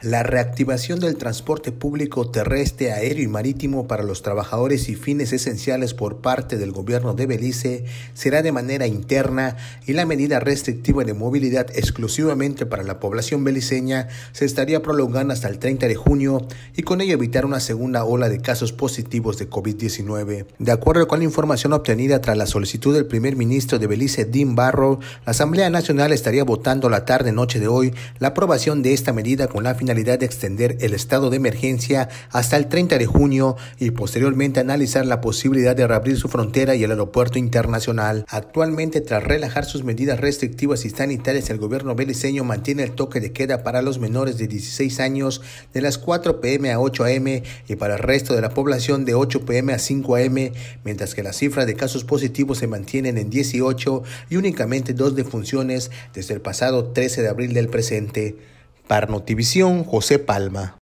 la reactivación del transporte público terrestre, aéreo y marítimo para los trabajadores y fines esenciales por parte del gobierno de Belice será de manera interna y la medida restrictiva de movilidad exclusivamente para la población beliceña se estaría prolongando hasta el 30 de junio y con ello evitar una segunda ola de casos positivos de COVID-19. De acuerdo con la información obtenida tras la solicitud del primer ministro de Belice, Dean Barrow, la Asamblea Nacional estaría votando la tarde-noche de hoy la aprobación de esta medida con la finalidad de extender el estado de emergencia hasta el 30 de junio y posteriormente analizar la posibilidad de reabrir su frontera y el aeropuerto internacional. Actualmente, tras relajar sus medidas restrictivas y sanitarias, el gobierno beliceño mantiene el toque de queda para los menores de 16 años de las 4 pm a 8 am y para el resto de la población de 8 pm a 5 am, mientras que la cifra de casos positivos se mantienen en 18 y únicamente dos defunciones desde el pasado 13 de abril del presente. Para Notivisión, José Palma.